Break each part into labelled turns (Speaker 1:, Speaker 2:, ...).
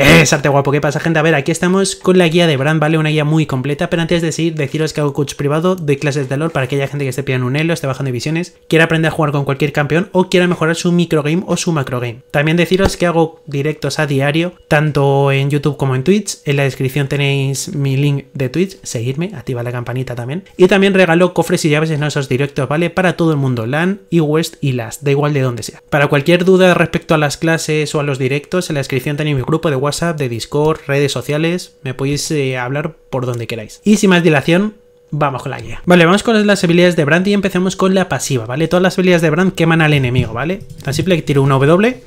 Speaker 1: Es eh, arte guapo, ¿qué pasa gente? A ver, aquí estamos con la guía de Brand, ¿vale? Una guía muy completa, pero antes de seguir, deciros que hago coach privado, de clases de valor para aquella gente que esté pidiendo un elo, esté bajando divisiones, quiera aprender a jugar con cualquier campeón o quiera mejorar su microgame o su macrogame. También deciros que hago directos a diario, tanto en YouTube como en Twitch. En la descripción tenéis mi link de Twitch, seguidme, activa la campanita también. Y también regalo cofres y llaves en esos directos, ¿vale? Para todo el mundo, LAN, y West y LAS, da igual de donde sea. Para cualquier duda respecto a las clases o a los directos, en la descripción tenéis mi grupo de WhatsApp de Discord, redes sociales, me podéis eh, hablar por donde queráis. Y sin más dilación, vamos con la guía. Vale, vamos con las habilidades de Brand y empecemos con la pasiva, ¿vale? Todas las habilidades de Brand queman al enemigo, ¿vale? Tan simple que tiro un W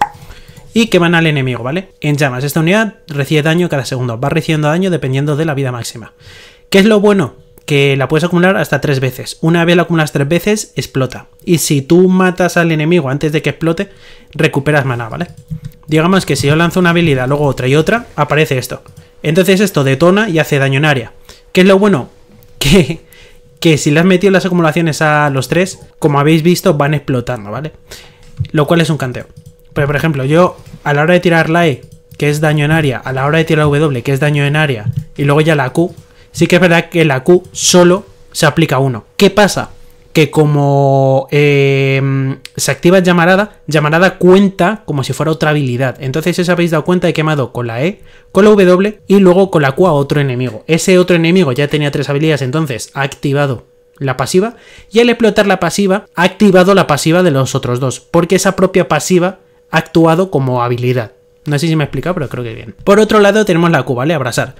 Speaker 1: y queman al enemigo, ¿vale? En llamas, esta unidad recibe daño cada segundo, va recibiendo daño dependiendo de la vida máxima. ¿Qué es lo bueno? que la puedes acumular hasta tres veces. Una vez la acumulas tres veces, explota. Y si tú matas al enemigo antes de que explote, recuperas maná, ¿vale? Digamos que si yo lanzo una habilidad, luego otra y otra, aparece esto. Entonces esto detona y hace daño en área. ¿Qué es lo bueno? Que, que si le has metido las acumulaciones a los tres, como habéis visto, van explotando, ¿vale? Lo cual es un canteo. Pero por ejemplo, yo a la hora de tirar la E, que es daño en área, a la hora de tirar la W, que es daño en área, y luego ya la Q, sí que es verdad que la Q solo se aplica a uno. ¿Qué pasa? Que como em, se activa llamarada, llamarada cuenta como si fuera otra habilidad. Entonces, si os habéis dado cuenta, he quemado con la E, con la W y luego con la Q a otro enemigo. Ese otro enemigo ya tenía tres habilidades, entonces ha activado la pasiva y al explotar la pasiva ha activado la pasiva de los otros dos, porque esa propia pasiva ha actuado como habilidad. No sé si me he explicado, pero creo que bien. Por otro lado tenemos la Q, ¿vale? Abrazar.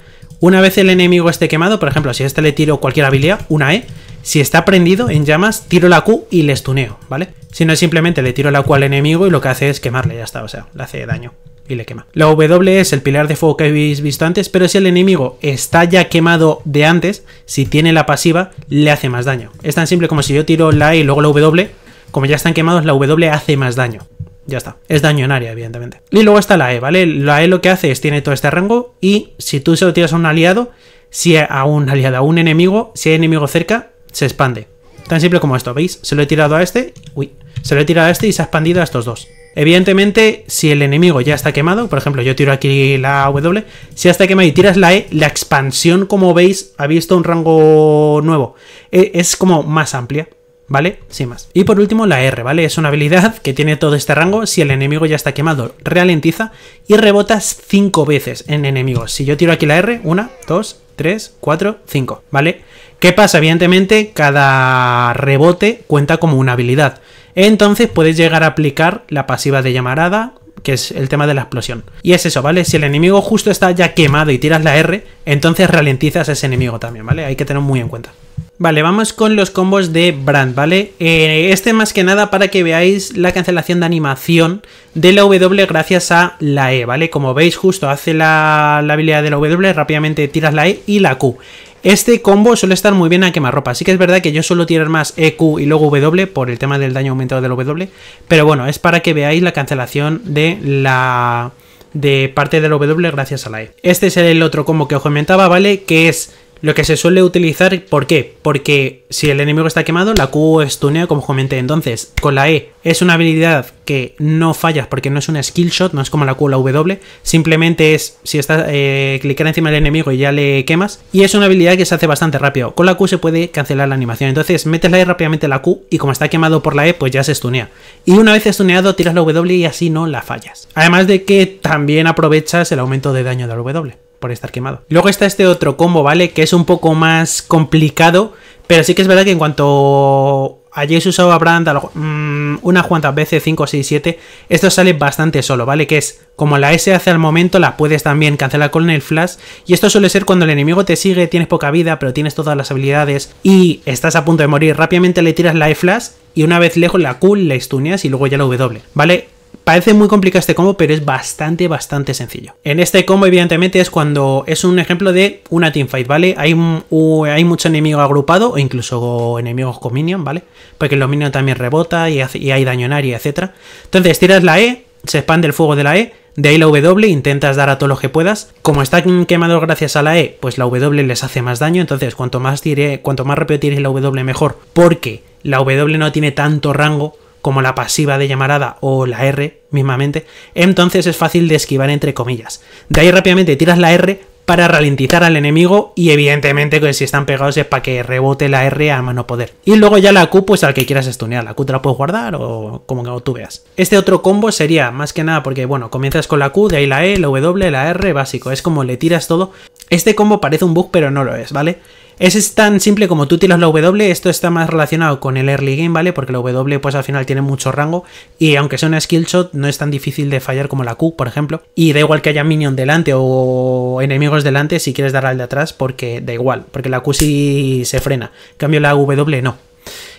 Speaker 1: Una vez el enemigo esté quemado, por ejemplo, si a este le tiro cualquier habilidad, una E, si está prendido en llamas, tiro la Q y le estuneo, ¿vale? Si no, simplemente le tiro la Q al enemigo y lo que hace es quemarle, ya está, o sea, le hace daño y le quema. La W es el pilar de fuego que habéis visto antes, pero si el enemigo está ya quemado de antes, si tiene la pasiva, le hace más daño. Es tan simple como si yo tiro la E y luego la W, como ya están quemados, la W hace más daño. Ya está. Es daño en área, evidentemente. Y luego está la E, ¿vale? La E lo que hace es tiene todo este rango y si tú se lo tiras a un aliado, si a un aliado, a un enemigo, si hay enemigo cerca, se expande. Tan simple como esto, ¿veis? Se lo he tirado a este, uy, se lo he tirado a este y se ha expandido a estos dos. Evidentemente, si el enemigo ya está quemado, por ejemplo, yo tiro aquí la W, si ya está quemado y tiras la E, la expansión, como veis, ha visto un rango nuevo. E, es como más amplia. ¿vale? Sin más. Y por último la R, ¿vale? Es una habilidad que tiene todo este rango. Si el enemigo ya está quemado, ralentiza y rebotas 5 veces en enemigos. Si yo tiro aquí la R, 1, 2, 3, 4, 5, ¿vale? ¿Qué pasa? Evidentemente, cada rebote cuenta como una habilidad. Entonces puedes llegar a aplicar la pasiva de llamarada, que es el tema de la explosión. Y es eso, ¿vale? Si el enemigo justo está ya quemado y tiras la R, entonces ralentizas a ese enemigo también, ¿vale? Hay que tener muy en cuenta. Vale, vamos con los combos de Brand, ¿vale? Eh, este más que nada para que veáis la cancelación de animación de la W gracias a la E, ¿vale? Como veis, justo hace la, la habilidad de la W, rápidamente tiras la E y la Q. Este combo suele estar muy bien a quemarropa, así que es verdad que yo suelo tirar más EQ y luego W por el tema del daño aumentado del W, pero bueno, es para que veáis la cancelación de la de parte del W gracias a la E. Este es el otro combo que os comentaba, ¿vale? Que es lo que se suele utilizar, ¿por qué? Porque si el enemigo está quemado, la Q es como comenté entonces. Con la E es una habilidad que no fallas porque no es un skill shot, no es como la Q o la W. Simplemente es si estás eh, clicando clicar encima del enemigo y ya le quemas. Y es una habilidad que se hace bastante rápido. Con la Q se puede cancelar la animación. Entonces metes la E rápidamente la Q y como está quemado por la E, pues ya se estunea. Y una vez estuneado, tiras la W y así no la fallas. Además de que también aprovechas el aumento de daño de la W por estar quemado. Luego está este otro combo, ¿vale? Que es un poco más complicado, pero sí que es verdad que en cuanto hayáis usado a Brand una mm, unas cuantas veces, 5, 6, 7, esto sale bastante solo, ¿vale? Que es como la S hace al momento, la puedes también cancelar con el flash. Y esto suele ser cuando el enemigo te sigue, tienes poca vida, pero tienes todas las habilidades y estás a punto de morir. Rápidamente le tiras la E-flash y una vez lejos la cool la estuneas y luego ya la W, ¿vale? Parece muy complicado este combo, pero es bastante, bastante sencillo. En este combo, evidentemente, es cuando es un ejemplo de una teamfight, ¿vale? Hay, hay mucho enemigo agrupado, o incluso enemigos con minion, ¿vale? Porque los minions también rebota y, hay daño en área, etc. Entonces tiras la E, se expande el fuego de la E, de ahí la W, intentas dar a todos los que puedas. Como están quemados gracias a la E, pues la W les hace más daño, entonces cuanto más, tire, cuanto más rápido tires la W mejor, porque la W no tiene tanto rango como la pasiva de llamarada o la R mismamente, entonces es fácil de esquivar entre comillas. De ahí rápidamente tiras la R para ralentizar al enemigo y evidentemente que si están pegados es para que rebote la R a mano poder. Y luego ya la Q pues al que quieras estunear, la Q te la puedes guardar o como tú veas. Este otro combo sería más que nada porque bueno, comienzas con la Q, de ahí la E, la W, la R, básico, es como le tiras todo. Este combo parece un bug pero no lo es, ¿vale? es tan simple como tú tiras la W, esto está más relacionado con el early game, ¿vale? Porque la W pues al final tiene mucho rango y aunque sea una skill no es tan difícil de fallar como la Q, por ejemplo. Y da igual que haya minion delante o enemigos delante si quieres dar al de atrás porque da igual, porque la Q sí se frena, cambio la W no.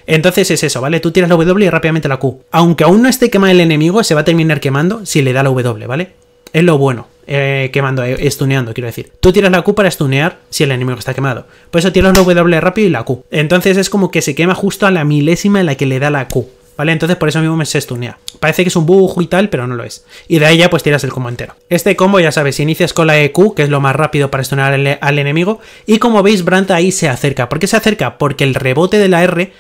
Speaker 1: Entonces es eso, ¿vale? Tú tiras la W y rápidamente la Q. Aunque aún no esté quemado el enemigo, se va a terminar quemando si le da la W, ¿vale? Es lo bueno eh, quemando, eh, estuneando, quiero decir. Tú tiras la Q para estunear si el enemigo está quemado. Por eso tiras la W rápido y la Q. Entonces es como que se quema justo a la milésima en la que le da la Q. ¿Vale? Entonces por eso mismo me se estunea. Parece que es un bug y tal, pero no lo es. Y de ahí ya pues tiras el combo entero. Este combo, ya sabes, inicias con la EQ, que es lo más rápido para estunear al, enemigo. Y como veis, Branta ahí se acerca. ¿Por qué se acerca? Porque el rebote de la R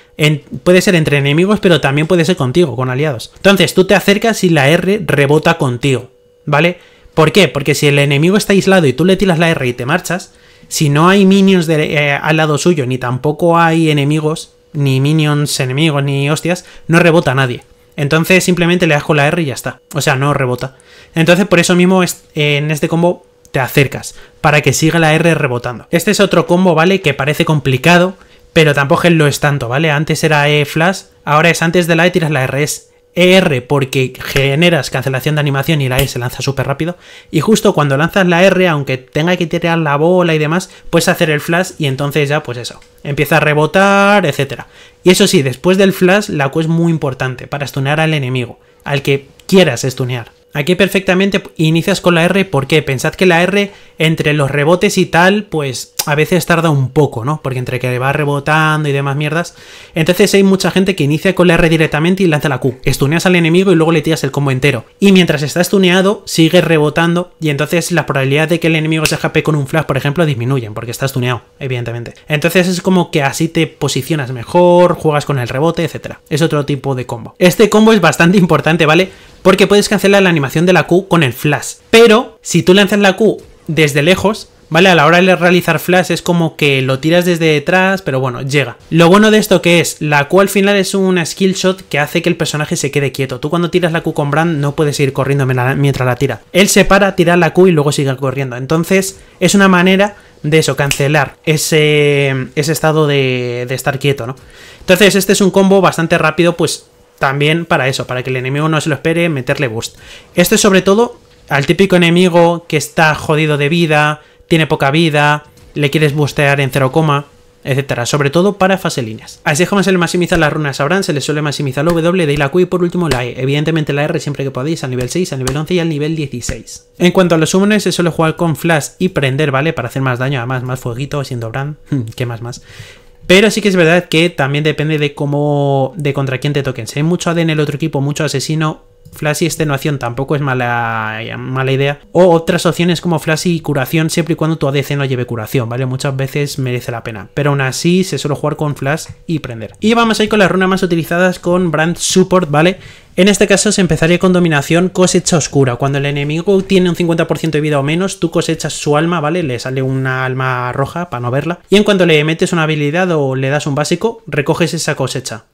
Speaker 1: puede ser entre enemigos, pero también puede ser contigo, con aliados. Entonces tú te acercas y la R rebota contigo. ¿Vale? ¿Por qué? Porque si el enemigo está aislado y tú le tiras la R y te marchas, si no hay minions eh, al lado suyo, ni tampoco hay enemigos, ni minions enemigos, ni hostias, no rebota nadie. Entonces simplemente le das con la R y ya está. O sea, no rebota. Entonces por eso mismo en este combo te acercas, para que siga la R rebotando. Este es otro combo, ¿vale? Que parece complicado, pero tampoco lo es tanto, ¿vale? Antes era E flash, ahora es antes de la E tiras la R, es ER porque generas cancelación de animación y la E se lanza súper rápido. Y justo cuando lanzas la R, aunque tenga que tirar la bola y demás, puedes hacer el flash y entonces ya, pues eso, empieza a rebotar, etc. Y eso sí, después del flash, la Q es muy importante para stunear al enemigo, al que quieras stunear. Aquí perfectamente inicias con la R porque pensad que la R entre los rebotes y tal, pues a veces tarda un poco, ¿no? Porque entre que va rebotando y demás mierdas. Entonces hay mucha gente que inicia con la R directamente y lanza la Q. Estuneas al enemigo y luego le tiras el combo entero. Y mientras está estuneado, sigue rebotando y entonces la probabilidad de que el enemigo se jape con un flash, por ejemplo, disminuyen porque está estuneado, evidentemente. Entonces es como que así te posicionas mejor, juegas con el rebote, etc. Es otro tipo de combo. Este combo es bastante importante, ¿vale? Porque puedes cancelar la animación de la Q con el flash. Pero si tú lanzas la Q desde lejos, ¿vale? A la hora de realizar flash es como que lo tiras desde detrás, pero bueno, llega. Lo bueno de esto que es, la Q al final es una skill shot que hace que el personaje se quede quieto. Tú cuando tiras la Q con Brand no puedes ir corriendo mientras la tira. Él se para, tira la Q y luego sigue corriendo. Entonces es una manera de eso, cancelar ese, estado de, de estar quieto, ¿no? Entonces este es un combo bastante rápido, pues... También para eso, para que el enemigo no se lo espere, meterle boost. Esto es sobre todo al típico enemigo que está jodido de vida, tiene poca vida, le quieres bustear en 0, etcétera, sobre todo para fase líneas. Así es como se le maximizan las runas a se le suele maximizar la W, de la Q y por último la E, evidentemente la R siempre que podéis, al nivel 6, al nivel 11 y al nivel 16. En cuanto a los summoners, se suele jugar con Flash y Prender, ¿vale? Para hacer más daño, además más fueguito, siendo Bran, ¿Qué más más. Pero sí que es verdad que también depende de cómo, de contra quién te toquen. Si hay mucho AD en el otro equipo, mucho asesino, Flash y extenuación tampoco es mala, mala idea. O otras opciones como Flash y curación, siempre y cuando tu ADC no lleve curación, ¿vale? Muchas veces merece la pena. Pero aún así se suele jugar con Flash y prender. Y vamos ahí con las runas más utilizadas con Brand Support, ¿vale? En este caso se empezaría con dominación cosecha oscura. Cuando el enemigo tiene un 50% de vida o menos, tú cosechas su alma, ¿vale? Le sale una alma roja para no verla. Y en cuanto le metes una habilidad o le das un básico, recoges esa cosecha,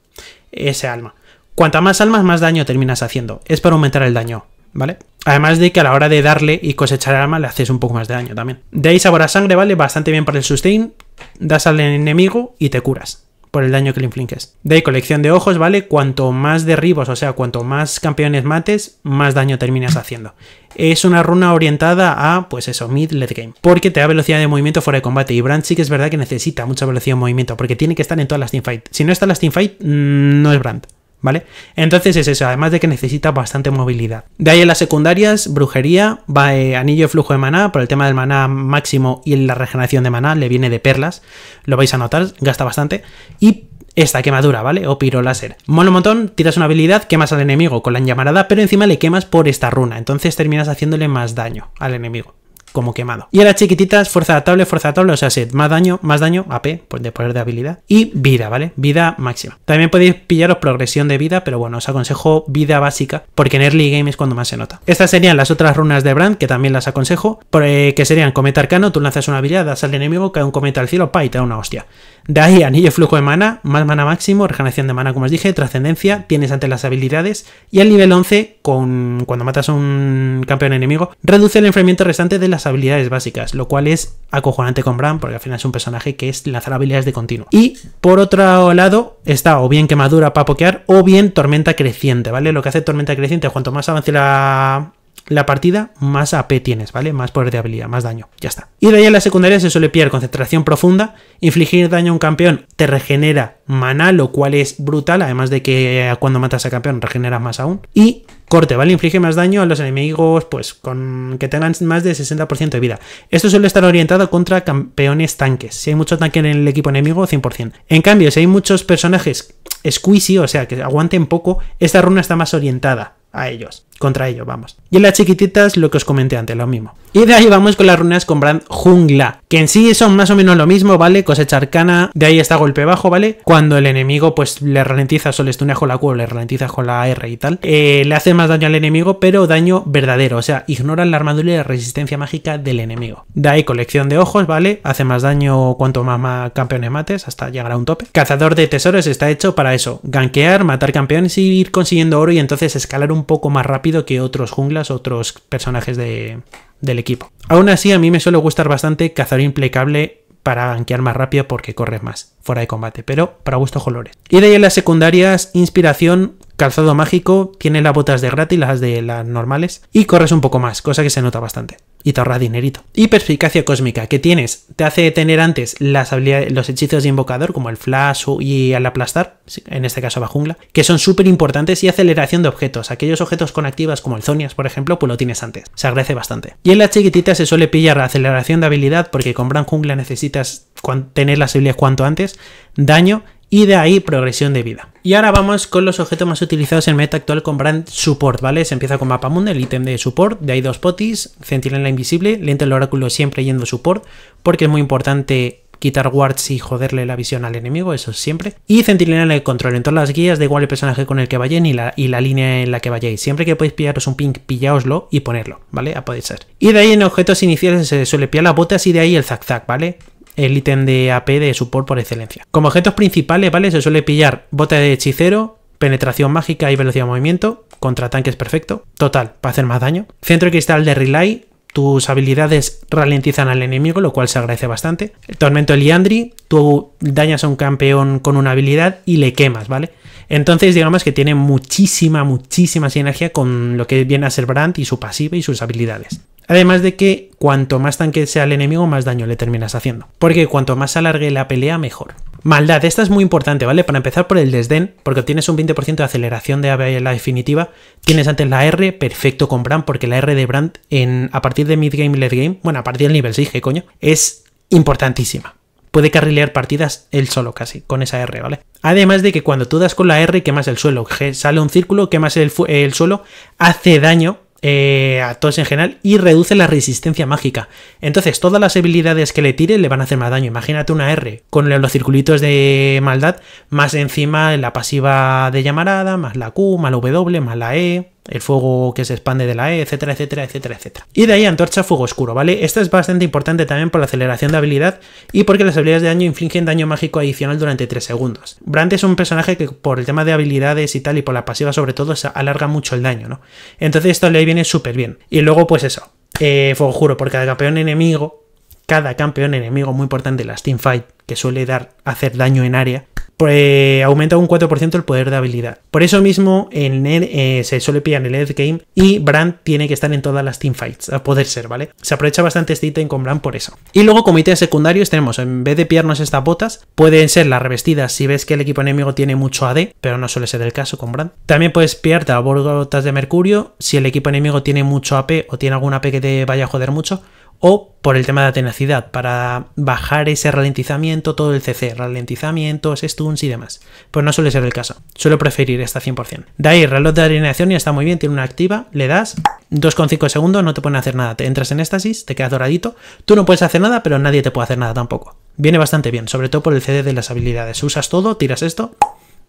Speaker 1: ese alma. Cuanta más almas, más daño terminas haciendo. Es para aumentar el daño, ¿vale? Además de que a la hora de darle y cosechar alma le haces un poco más de daño también. De ahí sabor a sangre, ¿vale? Bastante bien para el sustain. Das al enemigo y te curas por el daño que le infliges. De colección de ojos, ¿vale? Cuanto más derribos, o sea, cuanto más campeones mates, más daño terminas haciendo. Es una runa orientada a, pues eso, mid-late game. Porque te da velocidad de movimiento fuera de combate. Y Brand sí que es verdad que necesita mucha velocidad de movimiento. Porque tiene que estar en todas las teamfights. Si no está en las teamfights, mm, no es Brand. ¿vale? Entonces es eso, además de que necesita bastante movilidad. De ahí en las secundarias, brujería, va eh, anillo de flujo de maná, por el tema del maná máximo y la regeneración de maná, le viene de perlas, lo vais a notar, gasta bastante. Y esta quemadura, ¿vale? O piro láser. Mono montón, tiras una habilidad, quemas al enemigo con la llamarada, pero encima le quemas por esta runa, entonces terminas haciéndole más daño al enemigo como quemado. Y a las chiquititas, fuerza adaptable, fuerza adaptable, o sea, set, más daño, más daño, AP, pues de poder de habilidad. Y vida, ¿vale? Vida máxima. También podéis pillaros progresión de vida, pero bueno, os aconsejo vida básica, porque en early game es cuando más se nota. Estas serían las otras runas de Brand, que también las aconsejo, eh, que serían cometa arcano, tú lanzas una habilidad, das al enemigo, cae un cometa al cielo, pa, y te da una hostia. De ahí, anillo flujo de mana, más mana máximo, regeneración de mana, como os dije, trascendencia, tienes ante las habilidades. Y al nivel 11, con, cuando matas a un campeón enemigo, reduce el enfriamiento restante de las habilidades básicas, lo cual es acojonante con bram porque al final es un personaje que es lanzar habilidades de continuo. Y por otro lado, está o bien quemadura para pokear, o bien tormenta creciente, ¿vale? Lo que hace tormenta creciente, cuanto más avance la, la partida, más AP tienes, ¿vale? Más poder de habilidad, más daño, ya está. Y de ahí en la secundaria se suele pillar concentración profunda, infligir daño a un campeón te regenera maná, lo cual es brutal, además de que eh, cuando matas a campeón regenera más aún. Y corte, ¿vale? Inflige más daño a los enemigos, pues, con que tengan más de 60% de vida. Esto suele estar orientado contra campeones tanques. Si hay mucho tanque en el equipo enemigo, 100%. En cambio, si hay muchos personajes squishy, o sea, que aguanten poco, esta runa está más orientada a ellos contra ello, vamos. Y en las chiquititas lo que os comenté antes, lo mismo. Y de ahí vamos con las runas con brand jungla, que en sí son más o menos lo mismo, ¿vale? Cosecha arcana, de ahí está golpe bajo, ¿vale? Cuando el enemigo pues le ralentiza solo le con la Q o le ralentiza con la R y tal, eh, le hace más daño al enemigo, pero daño verdadero, o sea, ignoran la armadura y la resistencia mágica del enemigo. De ahí colección de ojos, ¿vale? Hace más daño cuanto más, campeones mates hasta llegar a un tope. Cazador de tesoros está hecho para eso, ganquear matar campeones y ir consiguiendo oro y entonces escalar un poco más rápido que otros junglas, otros personajes del equipo. Aún así, a mí me suele gustar bastante cazador implacable para gankear más rápido porque corres más fuera de combate, pero para gustos colores. Y de ahí en las secundarias, inspiración calzado mágico, tiene las botas de gratis, las de las normales, y corres un poco más, cosa que se nota bastante. Y te ahorra dinerito. Y perspicacia cósmica, que tienes, te hace tener antes las habilidades, los hechizos de invocador, como el flash y al aplastar, en este caso va jungla, que son súper importantes, y aceleración de objetos. Aquellos objetos con activas como el Zonias, por ejemplo, pues lo tienes antes. Se agradece bastante. Y en la chiquitita se suele pillar la aceleración de habilidad, porque con gran Jungla necesitas tener las habilidades cuanto antes, daño y de ahí progresión de vida. Y ahora vamos con los objetos más utilizados en meta actual con brand support, ¿vale? Se empieza con mapa mundo el ítem de support, de ahí dos potis, centinela invisible, lente el oráculo siempre yendo support, porque es muy importante quitar wards y joderle la visión al enemigo, eso siempre. Y centinela de control en todas las guías, de igual el personaje con el que vayan y la, y la línea en la que vayáis. Siempre que podéis pillaros un ping, pillaoslo y ponerlo, ¿vale? A poder ser. Y de ahí en objetos iniciales se suele pillar las botas y de ahí el zac zac ¿vale? el ítem de AP de support por excelencia. Como objetos principales, ¿vale? Se suele pillar bota de hechicero, penetración mágica y velocidad de movimiento, contra tanques perfecto, total, para hacer más daño. Centro de cristal de relay, tus habilidades ralentizan al enemigo, lo cual se agradece bastante. El tormento Liandry, tú dañas a un campeón con una habilidad y le quemas, ¿vale? Entonces, digamos que tiene muchísima, muchísima sinergia con lo que viene a ser Brandt y su pasiva y sus habilidades. Además de que cuanto más tanque sea el enemigo, más daño le terminas haciendo. Porque cuanto más alargue la pelea, mejor. Maldad, esta es muy importante, ¿vale? Para empezar por el desdén, porque tienes un 20% de aceleración de la definitiva. Tienes antes la R, perfecto con Brand, porque la R de Brand en, a partir de mid-game, late-game, bueno, a partir del nivel 6, g coño? Es importantísima puede carrilear partidas él solo casi, con esa R, ¿vale? Además de que cuando tú das con la R quemas el suelo, sale un círculo, quemas el, el suelo, hace daño eh, a todos en general y reduce la resistencia mágica. Entonces, todas las habilidades que le tiren le van a hacer más daño. Imagínate una R con los circulitos de maldad, más encima la pasiva de llamarada, más la Q, más la W, más la E el fuego que se expande de la E, etcétera, etcétera, etcétera, etcétera. Y de ahí antorcha fuego oscuro, ¿vale? Esto es bastante importante también por la aceleración de habilidad y porque las habilidades de daño infligen daño mágico adicional durante 3 segundos. Brandt es un personaje que por el tema de habilidades y tal y por la pasiva sobre todo alarga mucho el daño, ¿no? Entonces esto le viene súper bien. Y luego pues eso, eh, fuego oscuro por cada campeón enemigo, cada campeón enemigo muy importante de las Fight, que suele dar, hacer daño en área, eh, aumenta un 4% el poder de habilidad. Por eso mismo en el, eh, se suele pillar en el Ed Game y Brand tiene que estar en todas las teamfights, a poder ser, ¿vale? Se aprovecha bastante este ítem con Brand por eso. Y luego como ítems secundarios tenemos, en vez de pillarnos estas botas, pueden ser las revestidas si ves que el equipo enemigo tiene mucho AD, pero no suele ser el caso con Brand. También puedes pillarte a botas de Mercurio si el equipo enemigo tiene mucho AP o tiene alguna AP que te vaya a joder mucho o por el tema de la tenacidad, para bajar ese ralentizamiento, todo el CC, ralentizamientos, stuns y demás. Pues no suele ser el caso, suelo preferir esta 100%. De ahí, reloj de alineación ya está muy bien, tiene una activa, le das, 2,5 segundos, no te a hacer nada, te entras en éxtasis, te quedas doradito, tú no puedes hacer nada, pero nadie te puede hacer nada tampoco. Viene bastante bien, sobre todo por el CD de las habilidades. Usas todo, tiras esto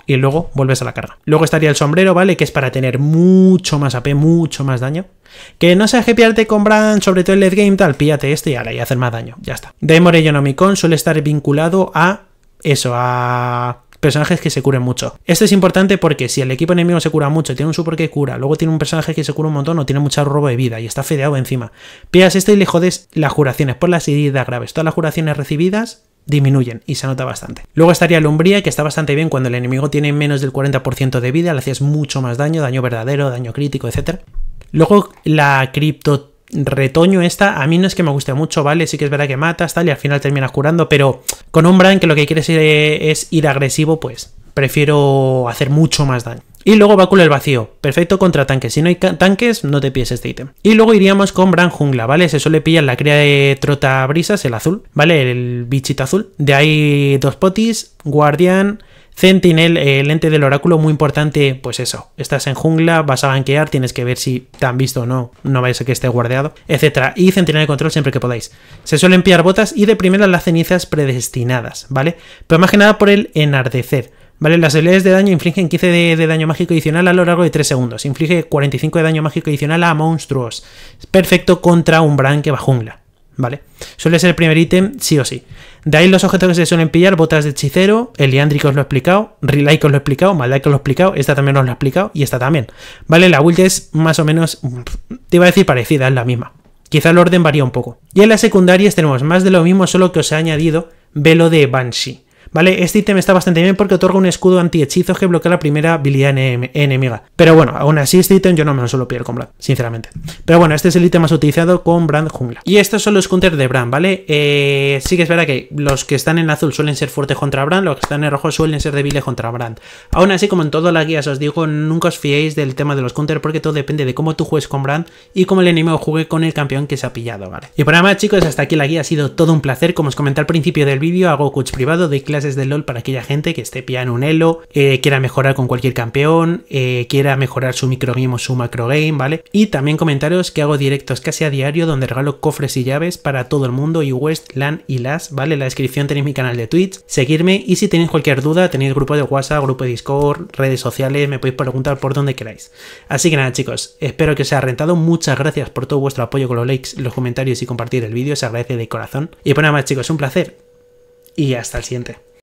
Speaker 1: y luego vuelves a la carga. Luego estaría el sombrero, ¿vale? Que es para tener mucho más AP, mucho más daño. Que no seas piarte con Brand, sobre todo el late game, tal, píllate este y ahora y hacer más daño. Ya está. Demore Economicon suele estar vinculado a eso, a personajes que se curen mucho. Esto es importante porque si el equipo enemigo se cura mucho, tiene un super que cura, luego tiene un personaje que se cura un montón o tiene mucha robo de vida y está fedeado encima. Pillas este y le jodes las curaciones por las heridas graves. Todas las curaciones recibidas disminuyen y se nota bastante. Luego estaría el umbría, que está bastante bien cuando el enemigo tiene menos del 40% de vida, le haces mucho más daño, daño verdadero, daño crítico, etc. Luego la cripto retoño esta, a mí no es que me guste mucho, ¿vale? Sí que es verdad que matas, tal, y al final terminas curando, pero con un en que lo que quieres eh, es ir agresivo, pues prefiero hacer mucho más daño. Y luego báculo el vacío, perfecto contra tanques. Si no hay tanques, no te pilles este ítem. Y luego iríamos con Bran Jungla, ¿vale? Se suele pillar la cría de Trotabrisas, el azul, ¿vale? El bichito azul. De ahí dos potis, guardián, Sentinel, el ente del oráculo, muy importante, pues eso, estás en jungla, vas a banquear, tienes que ver si te han visto o no, no vais a que esté guardeado, etc. Y Sentinel de control siempre que podáis. Se suelen pillar botas y de primera las cenizas predestinadas, ¿vale? Pero más que nada por el enardecer. Vale, las habilidades de daño infligen 15 de, daño mágico adicional a lo largo de 3 segundos. Inflige 45 de daño mágico adicional a monstruos. Perfecto contra un Bran que va jungla. ¿Vale? Suele ser el primer ítem, sí o sí. De ahí los objetos que se suelen pillar, botas de hechicero, Eliandric os lo he explicado, Relic os lo he explicado, que os lo he explicado, esta también os lo he explicado y esta también. ¿Vale? La build es más o menos, te iba a decir parecida, es la misma. Quizá el orden varía un poco. Y en las secundarias tenemos más de lo mismo, solo que os he añadido velo de Banshee. ¿vale? Este ítem está bastante bien porque otorga un escudo anti-hechizo que bloquea la primera habilidad enemiga. Pero bueno, aún así este ítem yo no me lo suelo pillar con Brand, sinceramente. Pero bueno, este es el ítem más utilizado con Brand Jungla. Y estos son los counters de Brand, ¿vale? Eh, sí que es verdad que los que están en azul suelen ser fuertes contra Brand, los que están en rojo suelen ser débiles contra Brand. Aún así, como en todas las guías os digo, nunca os fiéis del tema de los counters porque todo depende de cómo tú juegues con Brand y cómo el enemigo juegue con el campeón que se ha pillado, ¿vale? Y por nada más chicos, hasta aquí la guía ha sido todo un placer. Como os comenté al principio del vídeo, hago coach privado de clase desde LOL para aquella gente que esté piano un elo, eh, quiera mejorar con cualquier campeón, eh, quiera mejorar su microgame o su macrogame, ¿vale? Y también comentarios que hago directos casi a diario donde regalo cofres y llaves para todo el mundo y West, LAN y LAS, ¿vale? En la descripción tenéis mi canal de Twitch, seguirme y si tenéis cualquier duda tenéis grupo de WhatsApp, grupo de Discord, redes sociales, me podéis preguntar por donde queráis. Así que nada chicos, espero que os haya rentado, muchas gracias por todo vuestro apoyo con los likes, los comentarios y compartir el vídeo, se agradece de corazón. Y pues nada más chicos, un placer y hasta el siguiente.